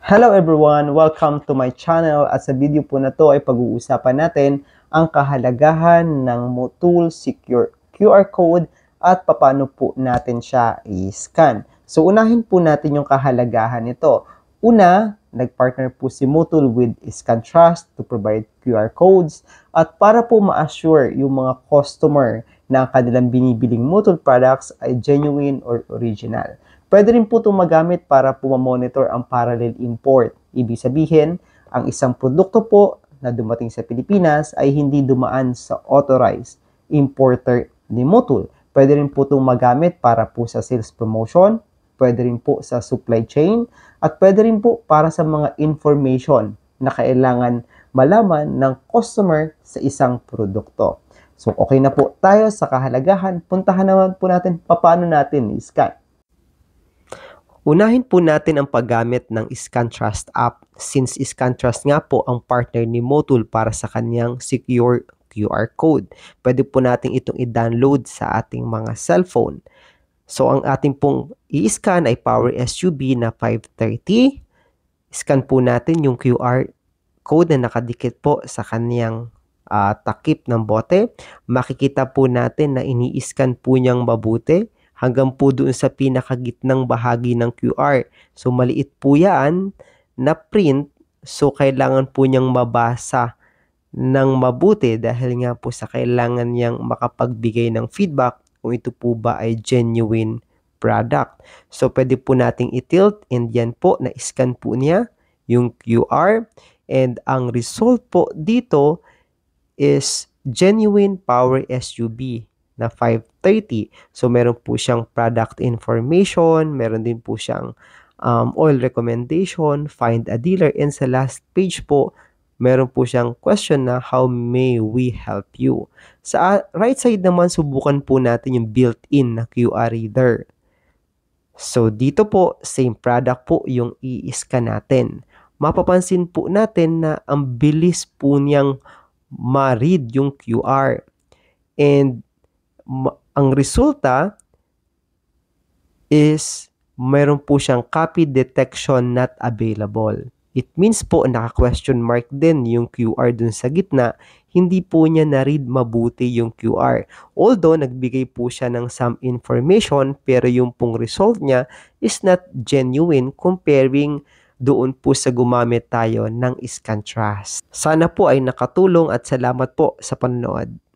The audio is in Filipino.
Hello everyone! Welcome to my channel at sa video po na to ay pag-uusapan natin ang kahalagahan ng Motul Secure QR Code at paano po natin siya i-scan. So unahin po natin yung kahalagahan nito. Una, nagpartner po si Motul with Scan Trust to provide QR codes at para po ma-assure yung mga customer na ang kanilang binibiling mutual products ay genuine or original. Pwede rin po itong magamit para pumamonitor ang parallel import. Ibig sabihin, ang isang produkto po na dumating sa Pilipinas ay hindi dumaan sa authorized importer ni Mutul. Pwede rin po itong magamit para po sa sales promotion, pwede rin po sa supply chain, at pwede rin po para sa mga information na kailangan malaman ng customer sa isang produkto. So okay na po tayo sa kahalagahan. Puntahan naman po natin paano natin i-scan. Unahin po natin ang paggamit ng ScanTrust app since ScanTrust nga po ang partner ni Motul para sa kanyang secure QR code. Pwede po natin itong i-download sa ating mga cellphone. So ang ating pong i-scan ay Power SUV na 530. Scan po natin yung QR code na nakadikit po sa kanyang uh, takip ng bote. Makikita po natin na iniiskan po niyang mabuti hanggang po doon sa pinakagitnang bahagi ng QR. So maliit po yan na print so kailangan po niyang mabasa ng mabuti dahil nga po sa kailangan niyang makapagbigay ng feedback kung ito po ba ay genuine product. So, pwede po nating i-tilt and yan po, na-scan po niya yung QR. And ang result po dito is genuine power SUV na 530. So, meron po siyang product information, meron din po siyang um, oil recommendation, find a dealer, and sa last page po, meron po siyang question na how may we help you. Sa right side naman, subukan po natin yung built-in na QR reader. So, dito po, same product po yung i-scan natin. Mapapansin po natin na ang bilis po niyang ma-read yung QR. And ang resulta is meron po siyang copy detection not available. It means po naka-question mark din yung QR dun sa gitna, hindi po niya na-read mabuti yung QR. Although nagbigay po siya ng some information pero yung pong result niya is not genuine comparing doon po sa gumamit tayo ng scan trust. Sana po ay nakatulong at salamat po sa panonood.